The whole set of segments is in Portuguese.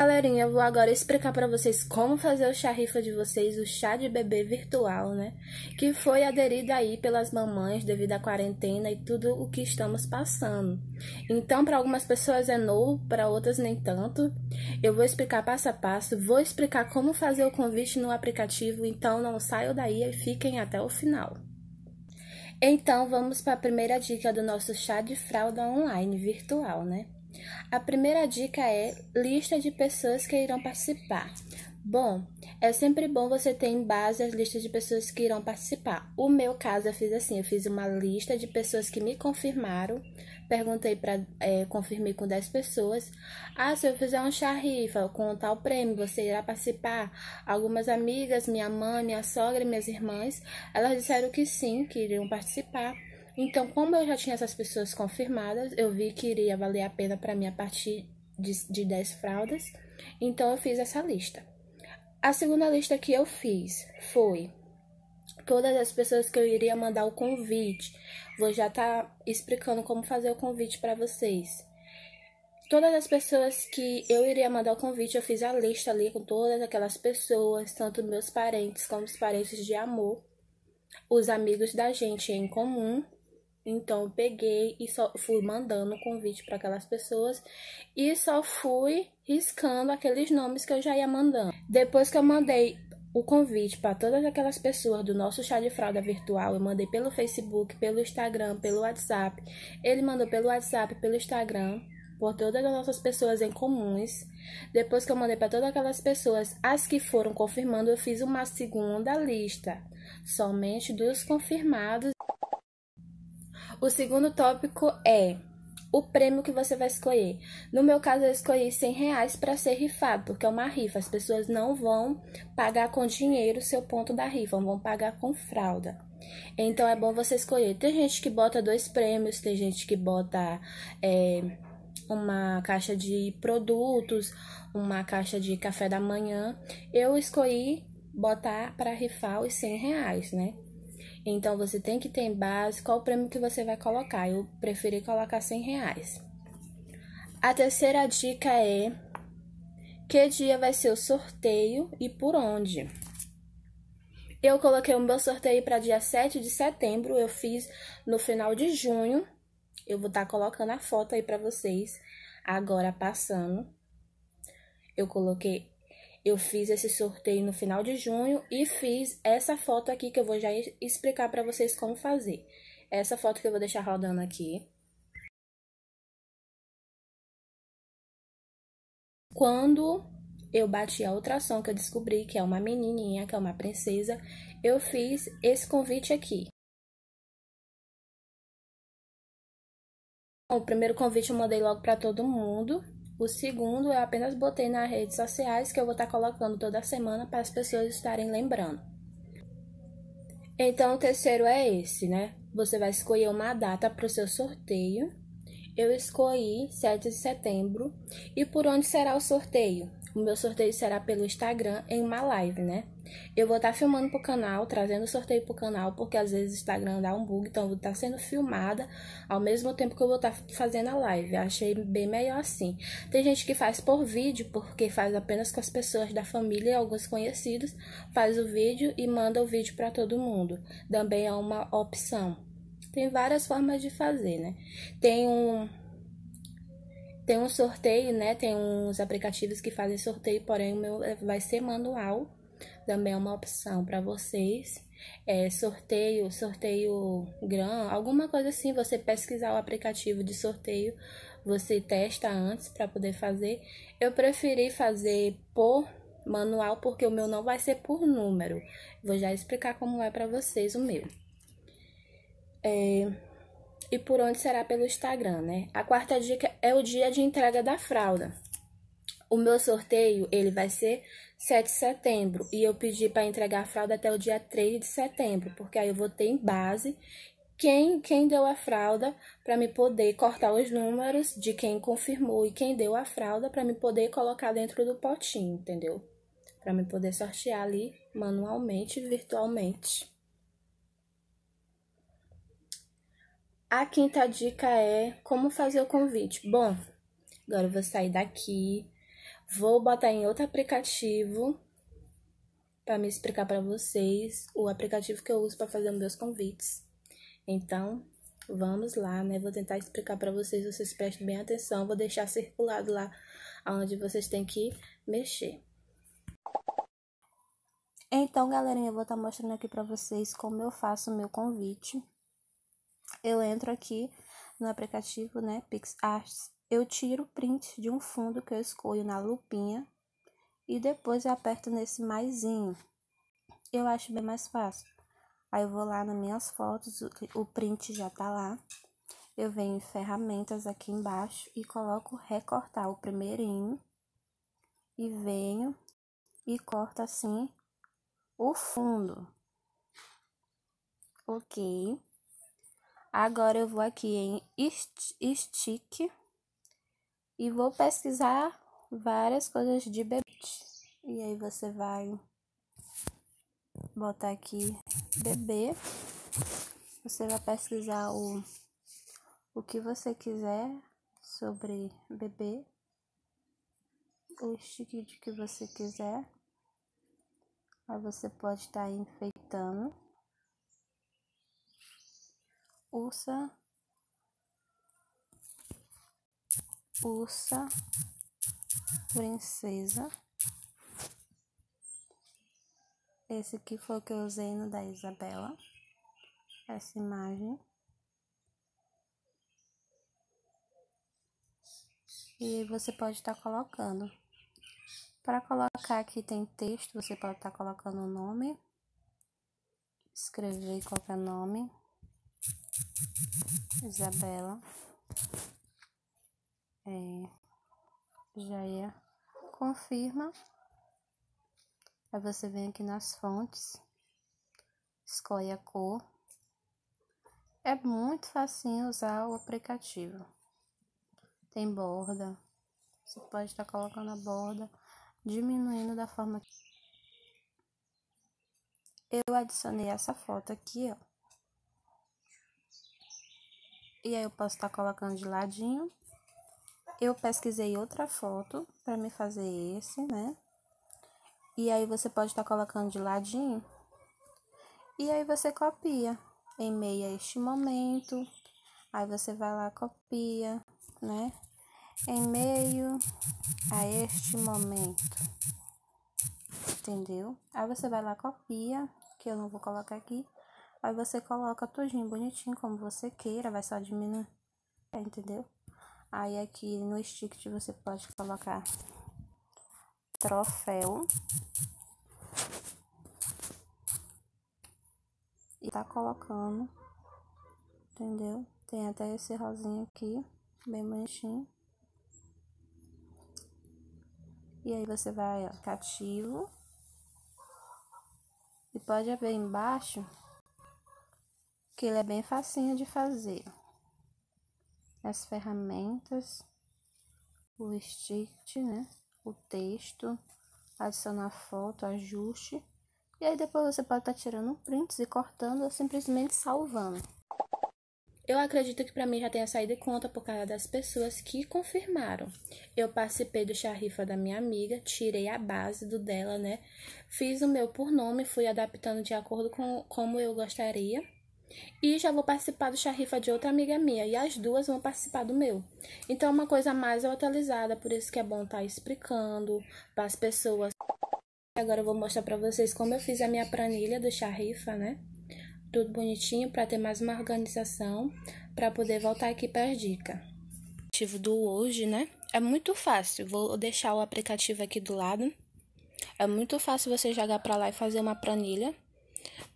Galerinha, eu vou agora explicar para vocês como fazer o charifa de vocês, o chá de bebê virtual, né? Que foi aderido aí pelas mamães devido à quarentena e tudo o que estamos passando. Então, para algumas pessoas é novo, para outras nem tanto. Eu vou explicar passo a passo, vou explicar como fazer o convite no aplicativo, então não saiam daí e fiquem até o final. Então, vamos para a primeira dica do nosso chá de fralda online virtual, né? A primeira dica é lista de pessoas que irão participar. Bom, é sempre bom você ter em base as listas de pessoas que irão participar. O meu caso, eu fiz assim: eu fiz uma lista de pessoas que me confirmaram Perguntei para é, confirmei com 10 pessoas. Ah, se eu fizer um charifa com tal prêmio, você irá participar? Algumas amigas, minha mãe, minha sogra, minhas irmãs, elas disseram que sim, que iriam participar. Então, como eu já tinha essas pessoas confirmadas, eu vi que iria valer a pena para mim a partir de, de 10 fraldas. Então, eu fiz essa lista. A segunda lista que eu fiz foi todas as pessoas que eu iria mandar o convite. Vou já estar tá explicando como fazer o convite para vocês. Todas as pessoas que eu iria mandar o convite, eu fiz a lista ali com todas aquelas pessoas, tanto meus parentes como os parentes de amor, os amigos da gente em comum. Então eu peguei e só fui mandando o convite para aquelas pessoas e só fui riscando aqueles nomes que eu já ia mandando. Depois que eu mandei o convite para todas aquelas pessoas do nosso chá de fralda virtual. Eu mandei pelo Facebook, pelo Instagram, pelo WhatsApp. Ele mandou pelo WhatsApp, pelo Instagram, por todas as nossas pessoas em comuns. Depois que eu mandei para todas aquelas pessoas, as que foram confirmando, eu fiz uma segunda lista, somente dos confirmados. O segundo tópico é o prêmio que você vai escolher. No meu caso, eu escolhi 100 reais para ser rifado, porque é uma rifa. As pessoas não vão pagar com dinheiro o seu ponto da rifa, vão pagar com fralda. Então, é bom você escolher. Tem gente que bota dois prêmios, tem gente que bota é, uma caixa de produtos, uma caixa de café da manhã. Eu escolhi botar para rifar os 100 reais, né? Então você tem que ter em base qual o prêmio que você vai colocar. Eu preferi colocar 100 reais. A terceira dica é que dia vai ser o sorteio e por onde. Eu coloquei o meu sorteio para dia 7 de setembro, eu fiz no final de junho. Eu vou estar tá colocando a foto aí para vocês agora passando. Eu coloquei eu fiz esse sorteio no final de junho e fiz essa foto aqui que eu vou já explicar para vocês como fazer. Essa foto que eu vou deixar rodando aqui. Quando eu bati a ultrassom, que eu descobri que é uma menininha, que é uma princesa, eu fiz esse convite aqui. O primeiro convite eu mandei logo para todo mundo, o segundo, eu apenas botei nas redes sociais, que eu vou estar tá colocando toda semana para as pessoas estarem lembrando. Então, o terceiro é esse, né? Você vai escolher uma data para o seu sorteio. Eu escolhi 7 de setembro. E por onde será o sorteio? O meu sorteio será pelo Instagram em uma live, né? Eu vou estar tá filmando pro canal, trazendo o sorteio pro canal, porque às vezes o Instagram dá um bug, então eu vou estar tá sendo filmada ao mesmo tempo que eu vou estar tá fazendo a live. Eu achei bem melhor assim. Tem gente que faz por vídeo, porque faz apenas com as pessoas da família e alguns conhecidos, faz o vídeo e manda o vídeo para todo mundo. Também é uma opção. Tem várias formas de fazer, né? Tem um tem um sorteio, né? Tem uns aplicativos que fazem sorteio, porém o meu é, vai ser manual. Também é uma opção para vocês. É, sorteio, sorteio grão alguma coisa assim, você pesquisar o aplicativo de sorteio, você testa antes para poder fazer. Eu preferi fazer por manual porque o meu não vai ser por número. Vou já explicar como é para vocês o meu. É, e por onde será pelo Instagram, né? A quarta dica é o dia de entrega da fralda. O meu sorteio, ele vai ser 7 de setembro e eu pedi para entregar a fralda até o dia 3 de setembro, porque aí eu vou ter em base quem, quem deu a fralda para me poder cortar os números de quem confirmou e quem deu a fralda para me poder colocar dentro do potinho, entendeu? Para me poder sortear ali manualmente, virtualmente. A quinta dica é como fazer o convite. Bom, agora eu vou sair daqui, vou botar em outro aplicativo para me explicar para vocês o aplicativo que eu uso para fazer meus convites. Então, vamos lá, né? Vou tentar explicar para vocês, vocês prestem bem atenção, vou deixar circulado lá onde vocês têm que mexer. Então, galerinha, eu vou estar tá mostrando aqui para vocês como eu faço o meu convite eu entro aqui no aplicativo, né, PixArts, eu tiro o print de um fundo que eu escolho na lupinha e depois eu aperto nesse maisinho. Eu acho bem mais fácil. Aí eu vou lá nas minhas fotos, o print já tá lá. Eu venho em ferramentas aqui embaixo e coloco recortar o primeirinho. E venho e corto assim o fundo. Ok. Agora eu vou aqui em Stick e vou pesquisar várias coisas de bebê. E aí você vai botar aqui bebê. Você vai pesquisar o, o que você quiser sobre bebê. O stick que você quiser. Aí você pode estar tá enfeitando ursa, ursa, princesa. Esse aqui foi o que eu usei no da Isabela, essa imagem. E você pode estar tá colocando. Para colocar aqui tem texto, você pode estar tá colocando o nome, escrever qualquer nome. Isabela é, Jair confirma. Aí você vem aqui nas fontes, escolhe a cor. É muito facinho usar o aplicativo. Tem borda. Você pode estar colocando a borda, diminuindo da forma que eu adicionei essa foto aqui, ó. E aí eu posso estar tá colocando de ladinho. Eu pesquisei outra foto para me fazer esse, né? E aí você pode estar tá colocando de ladinho. E aí você copia em meio a este momento. Aí você vai lá, copia, né? Em meio a este momento. Entendeu? Aí você vai lá, copia, que eu não vou colocar aqui. Aí você coloca tudinho bonitinho, como você queira, vai só diminuir, entendeu? Aí aqui no stick você pode colocar troféu. E tá colocando, entendeu? Tem até esse rosinho aqui, bem bonitinho. E aí você vai, ó, cativo. E pode ver embaixo que ele é bem facinho de fazer. As ferramentas, o stitch, né? O texto, adicionar foto, ajuste. E aí depois você pode estar tá tirando prints e cortando ou simplesmente salvando. Eu acredito que para mim já tenha saído conta por causa das pessoas que confirmaram. Eu participei do charrifa da minha amiga, tirei a base do dela, né? Fiz o meu por nome, fui adaptando de acordo com como eu gostaria. E já vou participar do charrifa de outra amiga minha. E as duas vão participar do meu. Então, é uma coisa mais atualizada. Por isso que é bom estar tá explicando para as pessoas. Agora eu vou mostrar para vocês como eu fiz a minha planilha do charrifa, né? Tudo bonitinho para ter mais uma organização. Para poder voltar aqui para as dicas. O do hoje, né? É muito fácil. Vou deixar o aplicativo aqui do lado. É muito fácil você jogar para lá e fazer uma planilha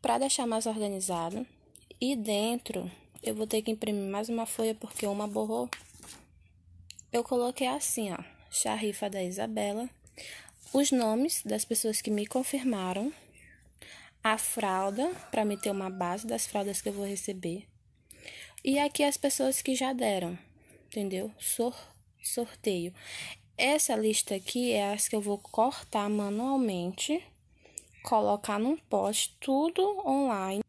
para deixar mais organizado. E dentro, eu vou ter que imprimir mais uma folha porque uma borrou. Eu coloquei assim, ó, charrifa da Isabela, os nomes das pessoas que me confirmaram, a fralda, para me ter uma base das fraldas que eu vou receber. E aqui as pessoas que já deram, entendeu? Sor sorteio. Essa lista aqui é as que eu vou cortar manualmente, colocar num post, tudo online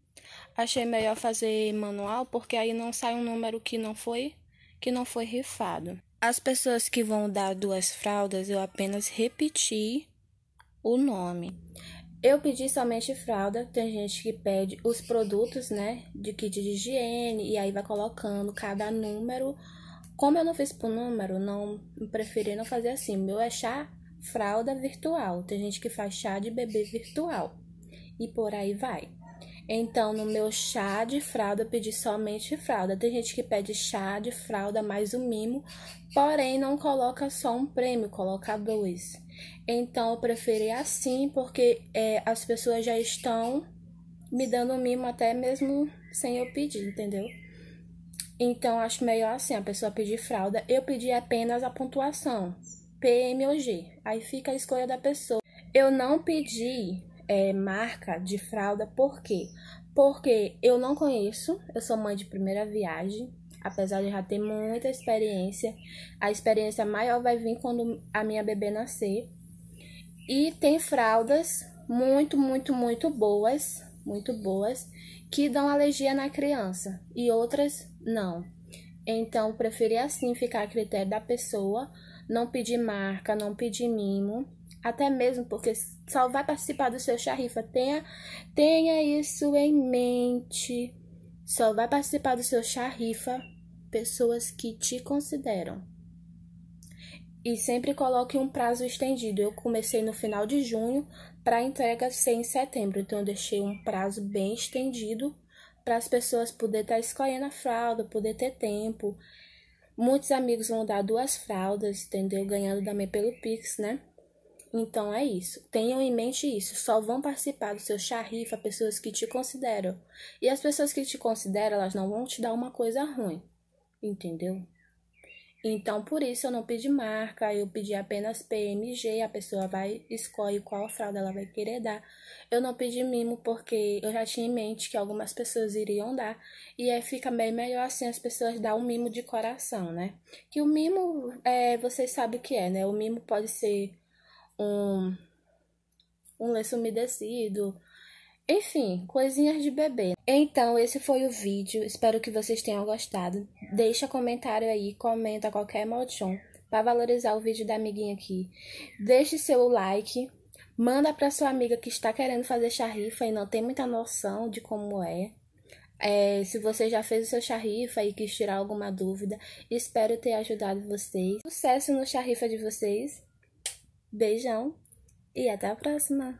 achei melhor fazer manual, porque aí não sai um número que não foi que não foi rifado. As pessoas que vão dar duas fraldas, eu apenas repeti o nome. Eu pedi somente fralda, tem gente que pede os produtos, né, de kit de higiene e aí vai colocando cada número. Como eu não fiz por número, não preferi não fazer assim. Meu é chá fralda virtual. Tem gente que faz chá de bebê virtual. E por aí vai. Então, no meu chá de fralda, eu pedi somente fralda. Tem gente que pede chá de fralda mais o um mimo, porém não coloca só um prêmio, coloca dois. Então, eu preferi assim, porque é, as pessoas já estão me dando mimo até mesmo sem eu pedir, entendeu? Então, acho melhor assim, a pessoa pedir fralda. Eu pedi apenas a pontuação, PM ou G. Aí fica a escolha da pessoa. Eu não pedi é, marca de fralda, por quê? Porque eu não conheço, eu sou mãe de primeira viagem, apesar de já ter muita experiência. A experiência maior vai vir quando a minha bebê nascer. E tem fraldas muito, muito, muito boas, muito boas, que dão alergia na criança e outras não. Então, preferi assim ficar a critério da pessoa, não pedir marca, não pedir mimo até mesmo porque só vai participar do seu charrifa. Tenha, tenha isso em mente. Só vai participar do seu charrifa pessoas que te consideram. E sempre coloque um prazo estendido. Eu comecei no final de junho para entrega ser em setembro, então eu deixei um prazo bem estendido para as pessoas poderem estar tá escolhendo a fralda, poder ter tempo. Muitos amigos vão dar duas fraldas, entendeu? Ganhando também pelo Pix, né? Então é isso. Tenham em mente isso. Só vão participar do seu charrifa pessoas que te consideram. E as pessoas que te consideram, elas não vão te dar uma coisa ruim. Entendeu? Então, por isso eu não pedi marca, eu pedi apenas PMG, a pessoa vai escolhe qual fralda ela vai querer dar. Eu não pedi mimo porque eu já tinha em mente que algumas pessoas iriam dar, e aí fica bem melhor assim as pessoas dar um mimo de coração, né? Que o mimo, é, vocês sabem o que é, né? O mimo pode ser um, um lenço umedecido, enfim, coisinhas de bebê. Então, esse foi o vídeo. Espero que vocês tenham gostado. Deixa comentário aí, comenta qualquer emotion para valorizar o vídeo da amiguinha aqui. Deixe seu like, manda para sua amiga que está querendo fazer charrifa e não tem muita noção de como é. É, se você já fez o seu charrifa e quis tirar alguma dúvida, espero ter ajudado vocês. Sucesso no charrifa de vocês. Beijão e até a próxima!